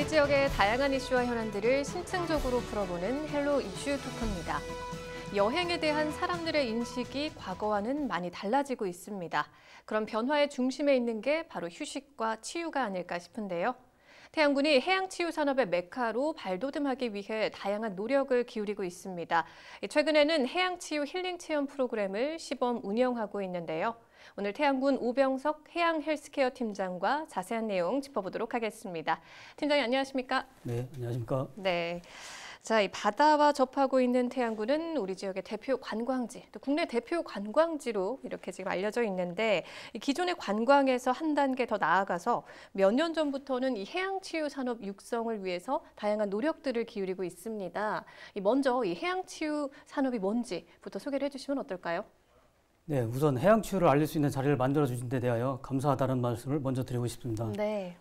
우리 지역의 다양한 이슈와 현안들을 심층적으로 풀어보는 헬로 이슈 토크입니다. 여행에 대한 사람들의 인식이 과거와는 많이 달라지고 있습니다. 그런 변화의 중심에 있는 게 바로 휴식과 치유가 아닐까 싶은데요. 태양군이 해양치유 산업의 메카로 발돋움하기 위해 다양한 노력을 기울이고 있습니다. 최근에는 해양치유 힐링 체험 프로그램을 시범 운영하고 있는데요. 오늘 태양군 우병석 해양 헬스케어 팀장과 자세한 내용 짚어보도록 하겠습니다. 팀장님 안녕하십니까? 네, 안녕하십니까? 네. 자, 이 바다와 접하고 있는 태양군은 우리 지역의 대표 관광지, 또 국내 대표 관광지로 이렇게 지금 알려져 있는데 기존의 관광에서 한 단계 더 나아가서 몇 년 전부터는 이 해양 치유 산업 육성을 위해서 다양한 노력들을 기울이고 있습니다. 먼저 이 해양 치유 산업이 뭔지부터 소개를 해주시면 어떨까요? 네, 우선 해양 치유를 알릴 수 있는 자리를 만들어 주신 데 대하여 감사하다는 말씀을 먼저 드리고 싶습니다. 네.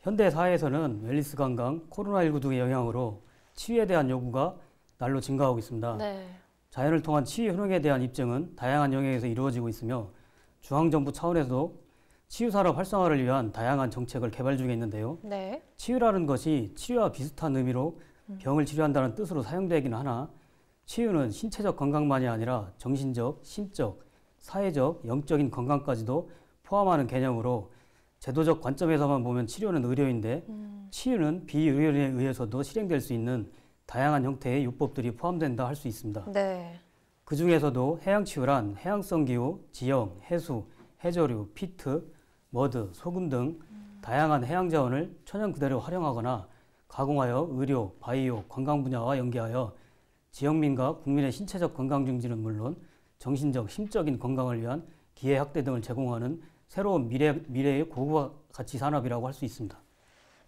현대 사회에서는 웰리스 관광, 코로나19 등의 영향으로 치유에 대한 요구가 날로 증가하고 있습니다. 네. 자연을 통한 치유 효능에 대한 입증은 다양한 영역에서 이루어지고 있으며 중앙정부 차원에서도 치유 산업 활성화를 위한 다양한 정책을 개발 중에 있는데요. 네. 치유라는 것이 치유와 비슷한 의미로 음. 병을 치료한다는 뜻으로 사용되기는 하나 치유는 신체적 건강만이 아니라 정신적, 심적, 사회적, 영적인 건강까지도 포함하는 개념으로 제도적 관점에서만 보면 치료는 의료인데 음. 치유는 비의료에 의해서도 실행될 수 있는 다양한 형태의 요법들이 포함된다 할 수 있습니다. 네. 그 중에서도 해양 치유란 해양성 기후, 지형, 해수, 해저류, 피트, 머드, 소금 등 음. 다양한 해양 자원을 천연 그대로 활용하거나 가공하여 의료, 바이오, 관광 분야와 연계하여 지역민과 국민의 신체적 건강 증진은 물론 정신적, 심적인 건강을 위한 기회 확대 등을 제공하는 새로운 미래, 미래의 고부가 가치 산업이라고 할 수 있습니다.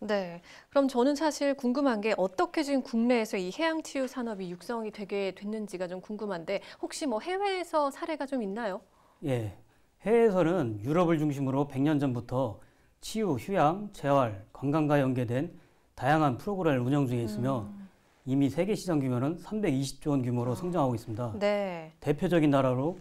네. 그럼 저는 사실 궁금한 게 어떻게 지금 국내에서 이 해양 치유 산업이 육성이 되게 됐는지가 좀 궁금한데 혹시 뭐 해외에서 사례가 좀 있나요? 예. 해외에서는 유럽을 중심으로 100년 전부터 치유, 휴양, 재활, 건강과 연계된 다양한 프로그램을 운영 중에 있으며 음. 이미 세계 시장 규모는 320조 원 규모로 성장하고 있습니다. 네. 대표적인 나라로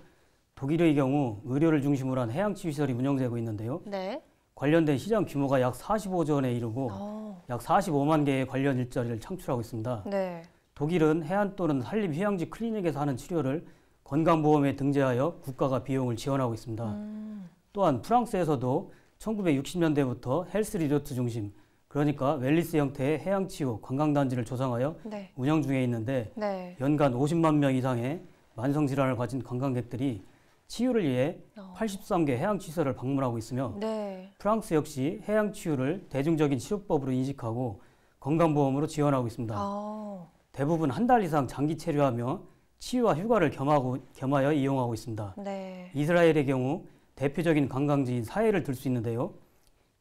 독일의 경우 의료를 중심으로 한 해양 치유시설이 운영되고 있는데요. 네. 관련된 시장 규모가 약 45조 원에 이르고 오. 어. 약 45만 개의 관련 일자리를 창출하고 있습니다. 네. 독일은 해안 또는 산림 휴양지 클리닉에서 하는 치료를 건강보험에 등재하여 국가가 비용을 지원하고 있습니다. 음. 또한 프랑스에서도 1960년대부터 헬스 리조트 중심 그러니까 웰리스 형태의 해양 치유 관광단지를 조성하여 네. 운영 중에 있는데 네. 연간 50만 명 이상의 만성 질환을 가진 관광객들이 치유를 위해 어. 83개 해양 시설을 방문하고 있으며 네. 프랑스 역시 해양 치유를 대중적인 치료법으로 인식하고 건강보험으로 지원하고 있습니다. 아. 대부분 한 달 이상 장기 체류하며 치유와 휴가를 겸하고, 겸하여 이용하고 있습니다. 네. 이스라엘의 경우 대표적인 관광지인 사해를 들 수 있는데요.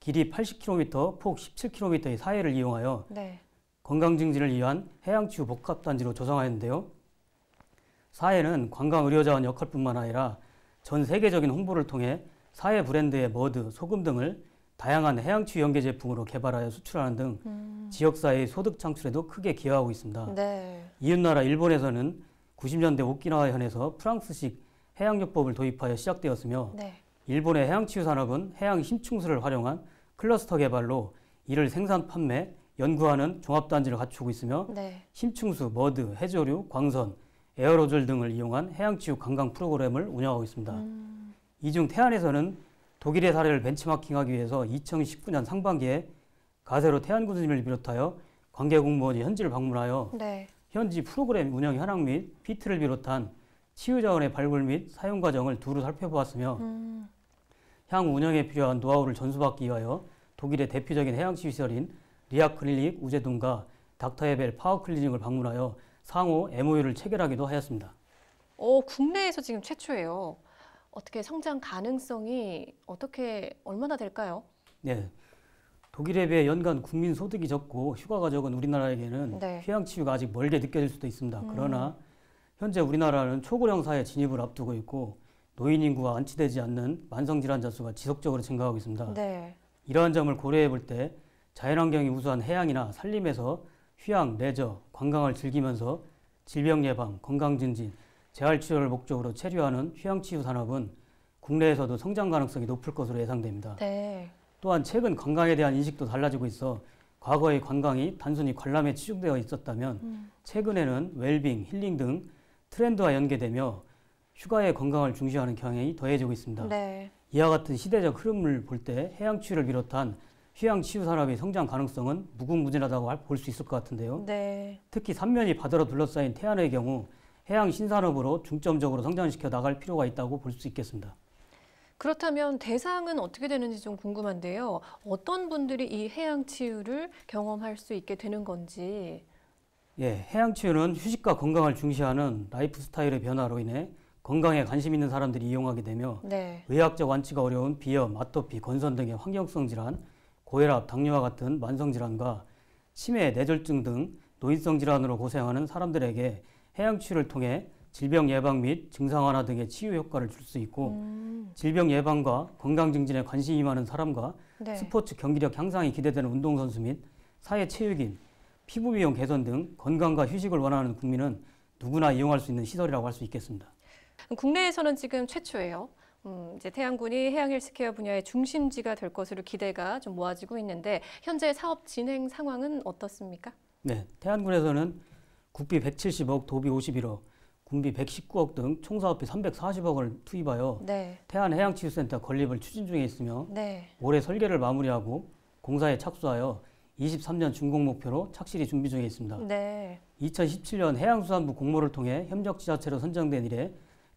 길이 80km, 폭 17km의 사해를 이용하여 네. 건강 증진을 위한 해양치유 복합 단지로 조성하였는데요. 사해는 관광 의료자원 역할뿐만 아니라 전 세계적인 홍보를 통해 사해 브랜드의 머드, 소금 등을 다양한 해양치유 연계 제품으로 개발하여 수출하는 등 음. 지역 사회의 소득 창출에도 크게 기여하고 있습니다. 네. 이웃 나라 일본에서는 90년대 오키나와 현에서 프랑스식 해양요법을 도입하여 시작되었으며 네. 일본의 해양치유 산업은 해양 심충수를 활용한 클러스터 개발로 이를 생산 판매, 연구하는 종합단지를 갖추고 있으며 네. 심층수, 머드, 해조류, 광선, 에어로졸 등을 이용한 해양치유 관광 프로그램을 운영하고 있습니다. 음. 이중 태안에서는 독일의 사례를 벤치마킹하기 위해서 2019년 상반기에 가세로 태안 군수님을 비롯하여 관계 공무원이 현지를 방문하여 네. 현지 프로그램 운영 현황 및 피트를 비롯한 치유 자원의 발굴 및 사용 과정을 두루 살펴보았으며 음. 향 운영에 필요한 노하우를 전수받기 위하여 독일의 대표적인 해양시설인 치 리아 클리닉 우제돈과 닥터헤벨 파워 클리닉을 방문하여 상호 MOU를 체결하기도 하였습니다. 어, 국내에서 지금 최초예요. 어떻게 성장 가능성이 어떻게 얼마나 될까요? 네. 독일에 비해 연간 국민 소득이 적고 휴가가 적은 우리나라에게는 네. 휴양 치유가 아직 멀게 느껴질 수도 있습니다. 음. 그러나 현재 우리나라는 초고령 사회 진입을 앞두고 있고 노인 인구가 안치되지 않는 만성 질환자 수가 지속적으로 증가하고 있습니다. 네. 이러한 점을 고려해 볼 때 자연환경이 우수한 해양이나 산림에서 휴양, 레저, 관광을 즐기면서 질병 예방, 건강 증진, 재활 치료를 목적으로 체류하는 휴양 치유 산업은 국내에서도 성장 가능성이 높을 것으로 예상됩니다. 네. 또한 최근 관광에 대한 인식도 달라지고 있어 과거의 관광이 단순히 관람에 치중되어 있었다면 음. 최근에는 웰빙, 힐링 등 트렌드와 연계되며 휴가에 건강을 중시하는 경향이 더해지고 있습니다. 네. 이와 같은 시대적 흐름을 볼 때 해양 치유를 비롯한 휴양 치유 산업의 성장 가능성은 무궁무진하다고 볼 수 있을 것 같은데요. 네. 특히 삼면이 바다로 둘러싸인 태안의 경우 해양 신산업으로 중점적으로 성장시켜 나갈 필요가 있다고 볼 수 있겠습니다. 그렇다면 대상은 어떻게 되는지 좀 궁금한데요. 어떤 분들이 이 해양 치유를 경험할 수 있게 되는 건지. 예, 해양 치유는 휴식과 건강을 중시하는 라이프 스타일의 변화로 인해 건강에 관심 있는 사람들이 이용하게 되며 네. 의학적 완치가 어려운 비염, 아토피, 건선 등의 환경성 질환, 고혈압, 당뇨와 같은 만성 질환과 치매, 뇌졸중 등 노인성 질환으로 고생하는 사람들에게 해양치유를 통해 질병 예방 및 증상 완화 등의 치유 효과를 줄 수 있고 음. 질병 예방과 건강 증진에 관심이 많은 사람과 네. 스포츠 경기력 향상이 기대되는 운동선수 및 사회 체육인, 피부 미용 개선 등 건강과 휴식을 원하는 국민은 누구나 이용할 수 있는 시설이라고 할 수 있겠습니다. 국내에서는 지금 최초예요. 음, 이제 태양군이 해양 헬스케어 분야의 중심지가 될 것으로 기대가 좀 모아지고 있는데 현재 사업 진행 상황은 어떻습니까? 네, 태양군에서는 국비 170억, 도비 51억, 군비 119억 등 총 사업비 340억 을 투입하여 네. 태안 해양치유센터 건립을 추진 중에 있으며 네. 올해 설계를 마무리하고 공사에 착수하여 23년 준공 목표로 착실히 준비 중에 있습니다. 네. 2017년 해양수산부 공모를 통해 협력 지자체로 선정된 이래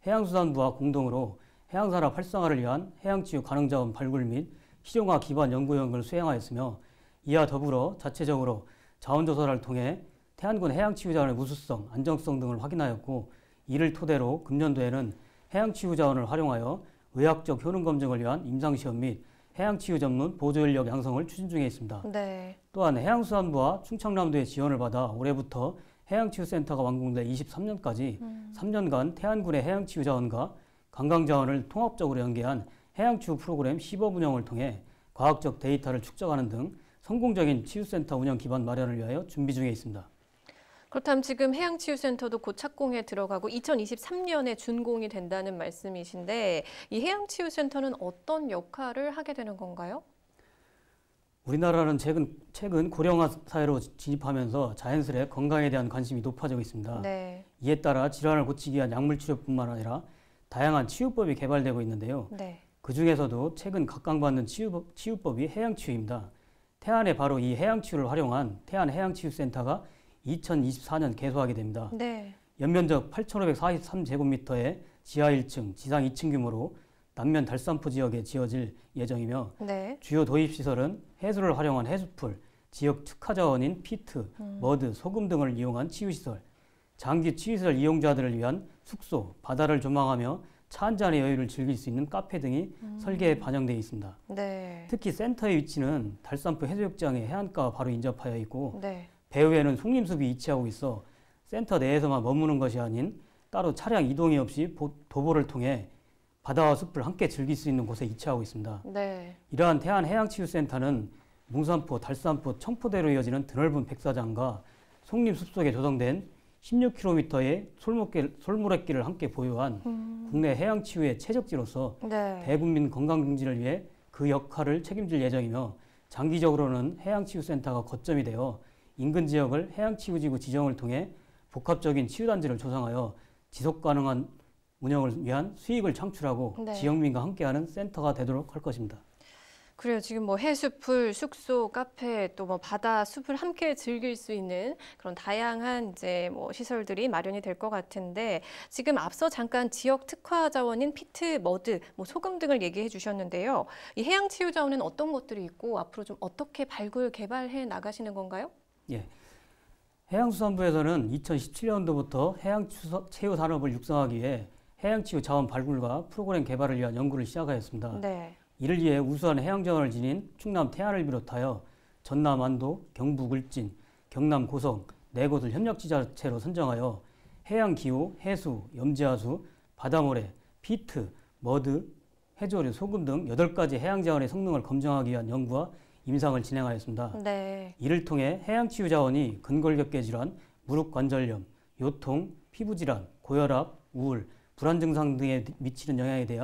해양수산부와 공동으로 해양산업 활성화를 위한 해양치유 가능자원 발굴 및 실용화 기반 연구 영역을 수행하였으며 이와 더불어 자체적으로 자원조사를 통해 태안군 해양치유자원의 우수성, 안정성 등을 확인하였고 이를 토대로 금년도에는 해양치유자원을 활용하여 의학적 효능 검증을 위한 임상시험 및 해양치유 전문 보조인력 양성을 추진 중에 있습니다. 네. 또한 해양수산부와 충청남도의 지원을 받아 올해부터 해양치유센터가 완공된 23년까지 음. 3년간 태안군의 해양치유 자원과 관광 자원을 통합적으로 연계한 해양치유 프로그램 시범 운영을 통해 과학적 데이터를 축적하는 등 성공적인 치유센터 운영 기반 마련을 위하여 준비 중에 있습니다. 그렇다면 지금 해양치유센터도 곧 착공에 들어가고 2023년에 준공이 된다는 말씀이신데 이 해양치유센터는 어떤 역할을 하게 되는 건가요? 우리나라는 최근, 최근 고령화 사회로 진입하면서 자연스레 건강에 대한 관심이 높아지고 있습니다. 네. 이에 따라 질환을 고치기 위한 약물 치료뿐만 아니라 다양한 치유법이 개발되고 있는데요. 네. 그 중에서도 최근 각광받는 치유법, 치유법이 해양치유입니다. 태안에 바로 이 해양치유를 활용한 태안 해양치유센터가 2024년 개소하게 됩니다. 네. 연면적 8,543제곱미터의 지하 1층, 지상 2층 규모로 남면 달산포 지역에 지어질 예정이며 네. 주요 도입 시설은 해수를 활용한 해수풀, 지역 특화 자원인 피트, 음. 머드, 소금 등을 이용한 치유 시설, 장기 치유 시설 이용자들을 위한 숙소, 바다를 조망하며 차 한 잔의 여유를 즐길 수 있는 카페 등이 음. 설계에 반영되어 있습니다. 네. 특히 센터의 위치는 달산포 해수욕장의 해안가와 바로 인접하여 있고 네. 배후에는 송림숲이 위치하고 있어 센터 내에서만 머무는 것이 아닌 따로 차량 이동이 없이 도보를 통해 바다와 숲을 함께 즐길 수 있는 곳에 이체하고 있습니다. 네. 이러한 태안해양치유센터는 몽산포, 달산포, 청포대로 이어지는 드넓은 백사장과 속림숲속에 조성된 16km의 솔목길, 솔모래길을 함께 보유한 음. 국내 해양치유의 최적지로서 네. 대국민 건강증진을 위해 그 역할을 책임질 예정이며 장기적으로는 해양치유센터가 거점이 되어 인근 지역을 해양치유지구 지정을 통해 복합적인 치유단지를 조성하여 지속가능한 운영을 위한 수익을 창출하고 네. 지역민과 함께하는 센터가 되도록 할 것입니다. 그래요. 지금 뭐 해수풀, 숙소, 카페, 또뭐 바다, 숲을 함께 즐길 수 있는 그런 다양한 이제 뭐 시설들이 마련이 될 것 같은데 지금 앞서 잠깐 지역 특화 자원인 피트, 머드, 뭐 소금 등을 얘기해 주셨는데요. 이 해양 치유 자원은 어떤 것들이 있고 앞으로 좀 어떻게 발굴 개발해 나가시는 건가요? 예. 해양수산부에서는 2017년도부터 해양 체육 산업을 육성하기 위해 해양치유 자원 발굴과 프로그램 개발을 위한 연구를 시작하였습니다. 네. 이를 위해 우수한 해양 자원을 지닌 충남 태안을 비롯하여 전남 안도, 경북 울진, 경남 고성 네 곳을 협력 지자체로 선정하여 해양 기후, 해수, 염지하수, 바다모래, 피트, 머드, 해조류, 소금 등 8가지 해양 자원의 성능을 검증하기 위한 연구와 임상을 진행하였습니다. 네. 이를 통해 해양 치유 자원이 근골격계 질환, 무릎 관절염, 요통, 피부 질환, 고혈압, 우울, 불안 증상 등에 미치는 영향에 대해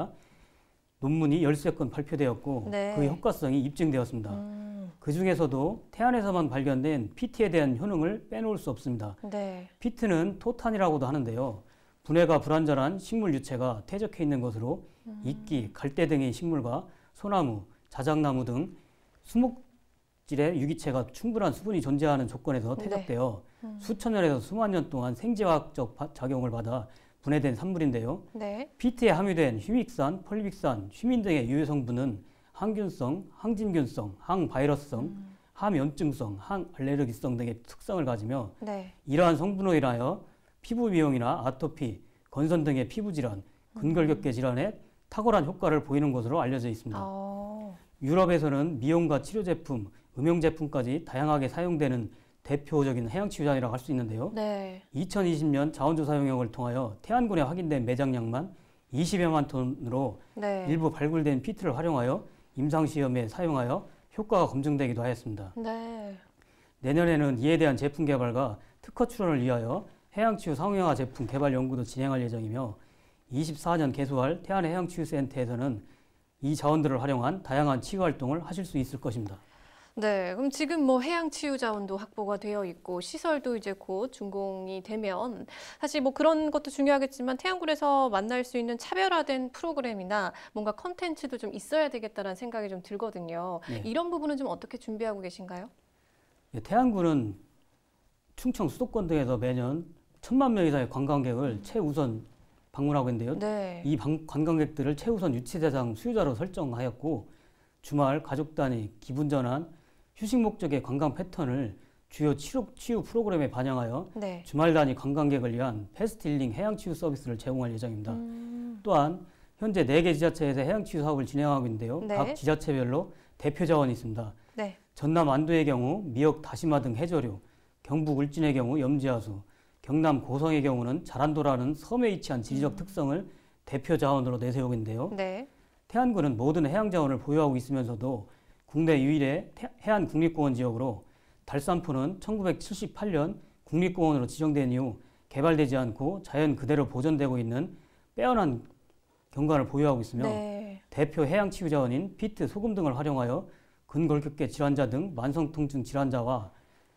논문이 열세 건 발표되었고 네. 그 효과성이 입증되었습니다. 음. 그 중에서도 태안에서만 발견된 피트에 대한 효능을 빼놓을 수 없습니다. 네. 피트는 토탄이라고도 하는데요. 분해가 불완전한 식물 유체가 퇴적해 있는 것으로 음. 이끼, 갈대 등의 식물과 소나무, 자작나무 등 수목질의 유기체가 충분한 수분이 존재하는 조건에서 네. 퇴적되어 네. 음. 수천 년에서 수만 년 동안 생지화학적 작용을 받아 분해된 산물인데요. 네. 피트에 함유된 휴익산, 펄빅산, 휴민 등의 유해 성분은 항균성, 항진균성, 항바이러스성, 음. 항염증성, 항알레르기성 등의 특성을 가지며 네. 이러한 성분으로 인하여 피부 미용이나 아토피, 건선 등의 피부 질환, 근골격계 음. 질환에 탁월한 효과를 보이는 것으로 알려져 있습니다. 오. 어. 유럽에서는 미용과 치료 제품, 음용 제품까지 다양하게 사용되는 대표적인 해양치유산이라고 할 수 있는데요. 네. 2020년 자원조사 용역을 통하여 태안군에 확인된 매장량만 20여만 톤으로 네. 일부 발굴된 피트를 활용하여 임상시험에 사용하여 효과가 검증되기도 하였습니다. 네. 내년에는 이에 대한 제품 개발과 특허 출원을 위하여 해양치유 상용화 제품 개발 연구도 진행할 예정이며 24년 개소할 태안 해양치유센터에서는 이 자원들을 활용한 다양한 치유 활동을 하실 수 있을 것입니다. 네, 그럼 지금 뭐 해양 치유 자원도 확보가 되어 있고 시설도 이제 곧 준공이 되면 사실 뭐 그런 것도 중요하겠지만 태양굴에서 만날 수 있는 차별화된 프로그램이나 뭔가 컨텐츠도 좀 있어야 되겠다는 라 생각이 좀 들거든요. 네. 이런 부분은 좀 어떻게 준비하고 계신가요? 예, 태양굴은 충청 수도권 등에서 매년 천만 명 이상의 관광객을 최우선 방문하고 있는데요. 네. 이 방, 관광객들을 최우선 유치 대상 수요자로 설정하였고 주말 가족 단위 기분 전환 휴식 목적의 관광 패턴을 주요 치료, 치유 프로그램에 반영하여 네. 주말 단위 관광객을 위한 패스틸링 해양 치유 서비스를 제공할 예정입니다. 음. 또한 현재 네개 지자체에서 해양 치유 사업을 진행하고 있는데요. 네. 각 지자체별로 대표 자원이 있습니다. 네. 전남 안도의 경우 미역 다시마 등 해조류, 경북 울진의 경우 염지하수, 경남 고성의 경우는 자란도라는 섬에 위치한 지리적 음. 특성을 대표 자원으로 내세우고 있는데요. 네. 태안군은 모든 해양 자원을 보유하고 있으면서도 국내 유일의 해안 국립공원 지역으로 달산포는 1978년 국립공원으로 지정된 이후 개발되지 않고 자연 그대로 보존되고 있는 빼어난 경관을 보유하고 있으며 네. 대표 해양치유자원인 피트, 소금 등을 활용하여 근골격계 질환자 등 만성통증 질환자와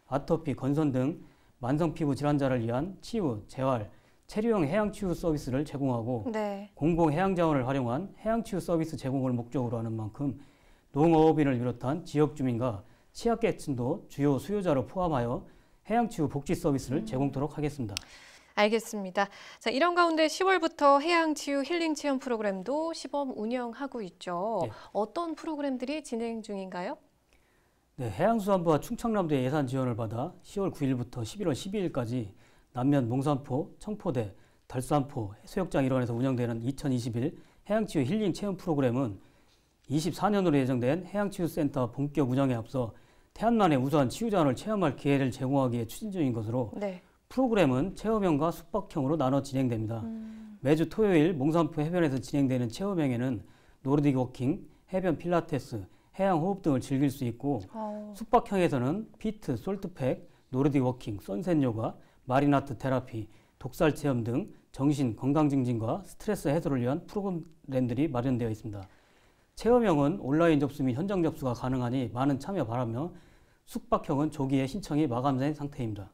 아토피, 건선 등 만성피부 질환자를 위한 치유, 재활, 체류형 해양치유 서비스를 제공하고 네. 공공해양자원을 활용한 해양치유 서비스 제공을 목적으로 하는 만큼 농업인을 비롯한 지역 주민과 취약계층도 주요 수요자로 포함하여 해양치유 복지 서비스를 음. 제공하도록 하겠습니다. 알겠습니다. 자, 이런 가운데 10월부터 해양치유 힐링 체험 프로그램도 시범 운영하고 있죠. 네. 어떤 프로그램들이 진행 중인가요? 네, 해양수산부와 충청남도의 예산 지원을 받아 10월 9일부터 11월 12일까지 남면 몽산포, 청포대, 달산포 해수욕장 일원에서 운영되는 2021 해양치유 힐링 체험 프로그램은 24년으로 예정된 해양치유센터 본격 운영에 앞서 태안만의 우수한 치유자원을 체험할 기회를 제공하기에 추진 중인 것으로 네. 프로그램은 체험형과 숙박형으로 나눠 진행됩니다. 음. 매주 토요일 몽산포 해변에서 진행되는 체험형에는 노르딕 워킹, 해변 필라테스, 해양 호흡 등을 즐길 수 있고 아우. 숙박형에서는 피트, 솔트팩, 노르딕 워킹, 선셋 요가, 마리나트 테라피, 독살 체험 등 정신 건강 증진과 스트레스 해소를 위한 프로그램들이 마련되어 있습니다. 체험형은 온라인 접수 및 현장 접수가 가능하니 많은 참여 바라며 숙박형은 조기에 신청이 마감된 상태입니다.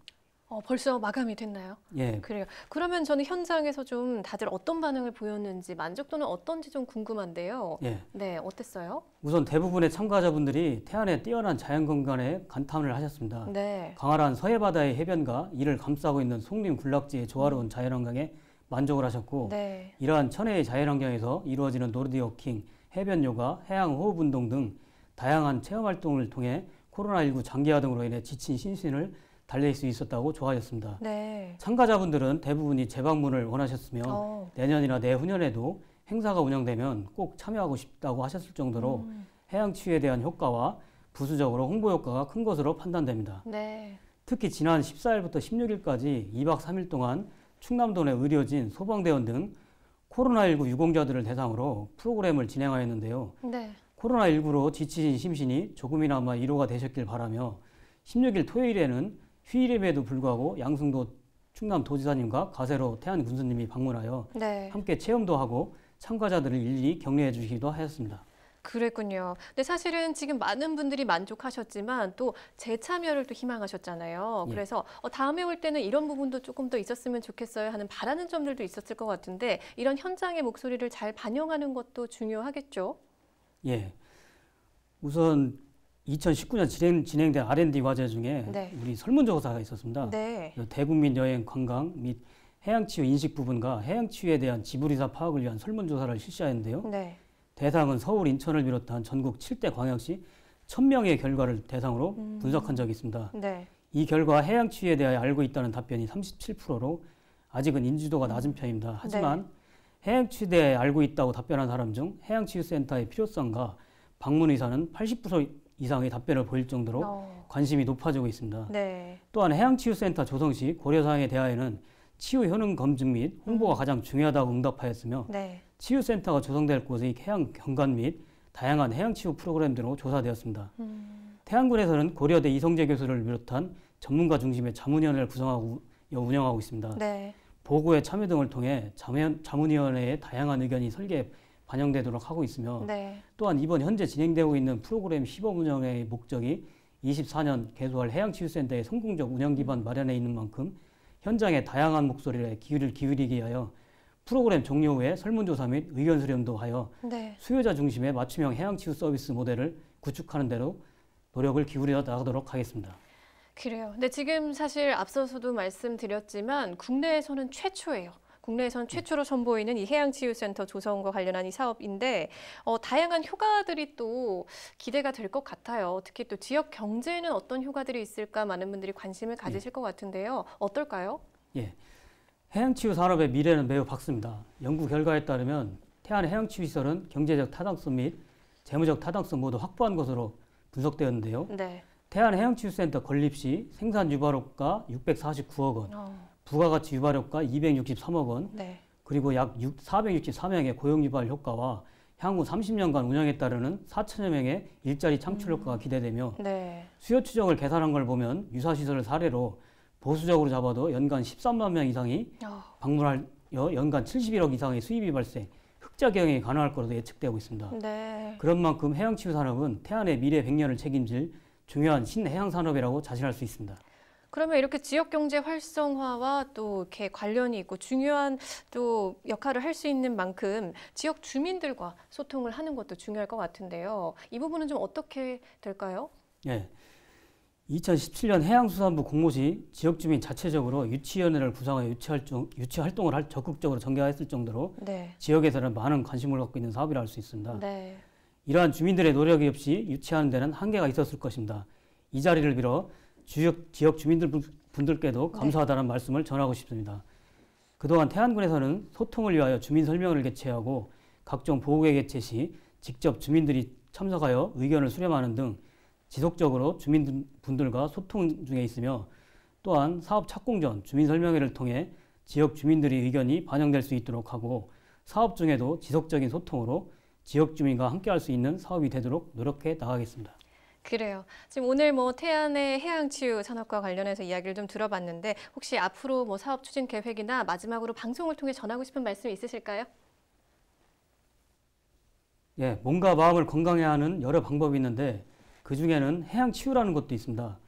어, 벌써 마감이 됐나요? 예. 그래요. 그러면 저는 현장에서 좀 다들 어떤 반응을 보였는지 만족도는 어떤지 좀 궁금한데요. 예. 네, 어땠어요? 우선 대부분의 참가자분들이 태안의 뛰어난 자연 공간에 감탄을 하셨습니다. 네. 강한 서해바다의 해변과 이를 감싸고 있는 송림 군락지의 조화로운 자연환경에 만족을 하셨고 네. 이러한 천혜의 자연환경에서 이루어지는 노르디어킹, 해변 요가, 해양 호흡 운동 등 다양한 체험 활동을 통해 코로나19 장기화 등으로 인해 지친 신신을 달랠 수 있었다고 좋아하셨습니다. 네. 참가자분들은 대부분이 재방문을 원하셨으며 어. 내년이나 내후년에도 행사가 운영되면 꼭 참여하고 싶다고 하셨을 정도로 음. 해양 치유에 대한 효과와 부수적으로 홍보 효과가 큰 것으로 판단됩니다. 네. 특히 지난 14일부터 16일까지 2박 3일 동안 충남도 내 의료진, 소방대원 등 코로나19 유공자들을 대상으로 프로그램을 진행하였는데요. 네. 코로나19로 지친 심신이 조금이나마 위로가 되셨길 바라며 16일 토요일에는 휴일임에도 불구하고 양승도 충남 도지사님과 가세로 태안 군수님이 방문하여 네. 함께 체험도 하고 참가자들을 일일이 격려해 주시기도 하였습니다. 그랬군요. 근데 사실은 지금 많은 분들이 만족하셨지만 또 재참여를 또 희망하셨잖아요. 예. 그래서 어, 다음에 올 때는 이런 부분도 조금 더 있었으면 좋겠어요 하는 바라는 점들도 있었을 것 같은데 이런 현장의 목소리를 잘 반영하는 것도 중요하겠죠. 예. 우선 2019년 진행, 진행된 R&D 과제 중에 네. 우리 설문조사가 있었습니다. 네. 그 대국민 여행 관광 및 해양치유 인식 부분과 해양치유에 대한 지불이사 파악을 위한 설문조사를 실시하였는데요. 네. 대상은 서울, 인천을 비롯한 전국 7대 광역시 1000명의 결과를 대상으로 음. 분석한 적이 있습니다. 네. 이 결과 해양 추위에 대해 알고 있다는 답변이 37%로 아직은 인지도가 음. 낮은 편입니다. 네. 하지만 네. 해양 추위에 대해 알고 있다고 답변한 사람 중 해양 추위 센터의 필요성과 방문 의사는 80% 이상의 답변을 보일 정도로 어. 관심이 높아지고 있습니다. 네. 또한 해양 치유 센터 조성 시 고려 사항에 대하여는 치유 효능 검증 및 홍보가 음. 가장 중요하다고 응답하였으며 네. 치유센터가 조성될 곳의 해양 경관 및 다양한 해양 치유 프로그램 등으로 조사되었습니다. 음. 태안군에서는 고려대 이성재 교수를 비롯한 전문가 중심의 자문위원회를 구성하고 운영하고 있습니다. 네. 보고에 참여 등을 통해 자문, 자문위원회의 다양한 의견이 설계에 반영되도록 하고 있으며 네. 또한 이번 현재 진행되고 있는 프로그램 시범 운영의 목적이 24년 개소할 해양치유센터의 성공적 운영 기반 마련에 있는 만큼 현장의 다양한 목소리를 기울이기 위하여 프로그램 종료 후에 설문조사 및 의견 수렴도 하여 네. 수요자 중심의 맞춤형 해양치유 서비스 모델을 구축하는 대로 노력을 기울여 나가도록 하겠습니다. 그래요. 근데 지금 사실 앞서서도 말씀드렸지만 국내에서는 최초예요. 국내에선 최초로 선보이는 이 해양치유센터 조성과 관련한 이 사업인데 어, 다양한 효과들이 또 기대가 될 것 같아요. 특히 또 지역 경제에는 어떤 효과들이 있을까 많은 분들이 관심을 예. 가지실 예. 것 같은데요. 어떨까요? 예. 해양치유 산업의 미래는 매우 밝습니다. 연구 결과에 따르면 태안의 해양치유시설은 경제적 타당성 및 재무적 타당성 모두 확보한 것으로 분석되었는데요. 네. 태안 해양치유센터 건립 시 생산 유발효과 649억 원, 어. 부가가치 유발효과 263억 원, 네. 그리고 약 464명의 고용 유발 효과와 향후 30년간 운영에 따르는 4천여 명의 일자리 창출 음. 효과가 기대되며 음. 네. 수요 추정을 계산한 걸 보면 유사시설을 사례로 보수적으로 잡아도 연간 13만 명 이상이 방문할 연간 71억 이상의 수입이 발생, 흑자 경영이 가능할 것으로 예측되고 있습니다. 네. 그런 만큼 해양 치유 산업은 태안의 미래 100년을 책임질 중요한 신해양 산업이라고 자신할 수 있습니다. 그러면 이렇게 지역 경제 활성화와 또 이렇게 관련이 있고 중요한 또 역할을 할 수 있는 만큼 지역 주민들과 소통을 하는 것도 중요할 것 같은데요. 이 부분은 좀 어떻게 될까요? 네. 2017년 해양수산부 공모시 지역 주민 자체적으로 유치위원회를 구성해 유치활동, 유치활동을 할, 적극적으로 전개했을 정도로 네. 지역에서는 많은 관심을 갖고 있는 사업이라 할 수 있습니다. 네. 이러한 주민들의 노력이 없이 유치하는 데는 한계가 있었을 것입니다. 이 자리를 빌어 지역, 지역 주민 분들께도 네. 감사하다는 네. 말씀을 전하고 싶습니다. 그동안 태안군에서는 소통을 위하여 주민 설명을 개최하고 각종 보호계 개최 시 직접 주민들이 참석하여 의견을 수렴하는 등 지속적으로 주민분들과 소통 중에 있으며 또한 사업 착공 전 주민설명회를 통해 지역 주민들의 의견이 반영될 수 있도록 하고 사업 중에도 지속적인 소통으로 지역 주민과 함께할 수 있는 사업이 되도록 노력해 나가겠습니다. 그래요. 지금 오늘 뭐 태안의 해양 치유 산업과 관련해서 이야기를 좀 들어봤는데 혹시 앞으로 뭐 사업 추진 계획이나 마지막으로 방송을 통해 전하고 싶은 말씀 있으실까요? 예, 몸과 마음을 건강해 하는 여러 방법이 있는데 그 중에는 해양 치유라는 것도 있습니다.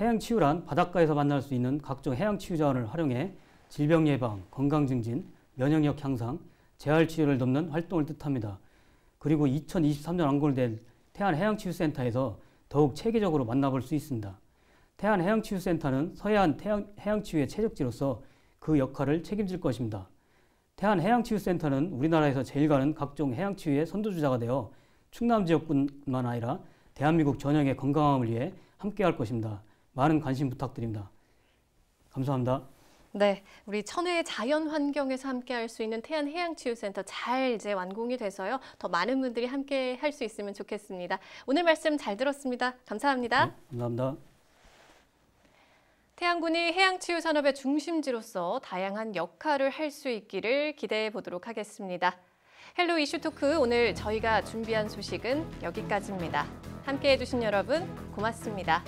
해양 치유란 바닷가에서 만날 수 있는 각종 해양 치유 자원을 활용해 질병 예방, 건강 증진, 면역력 향상, 재활 치유를 돕는 활동을 뜻합니다. 그리고 2023년 완공된 태안 해양 치유센터에서 더욱 체계적으로 만나볼 수 있습니다. 태안 해양 치유센터는 서해안 태양, 해양 치유의 최적지로서 그 역할을 책임질 것입니다. 태안 해양 치유센터는 우리나라에서 제일 가는 각종 해양 치유의 선두주자가 되어 충남 지역뿐만 아니라 대한민국 전역의 건강함을 위해 함께할 것입니다. 많은 관심 부탁드립니다. 감사합니다. 네, 우리 천혜의 자연 환경에서 함께할 수 있는 태안 해양치유센터 잘 이제 완공이 돼서요. 더 많은 분들이 함께 할수 있으면 좋겠습니다. 오늘 말씀 잘 들었습니다. 감사합니다. 네, 감사합니다. 태양군이 해양치유 산업의 중심지로서 다양한 역할을 할 수 있기를 기대해 보도록 하겠습니다. 헬로 이슈토크 오늘 저희가 준비한 소식은 여기까지입니다. 함께해 주신 여러분 고맙습니다.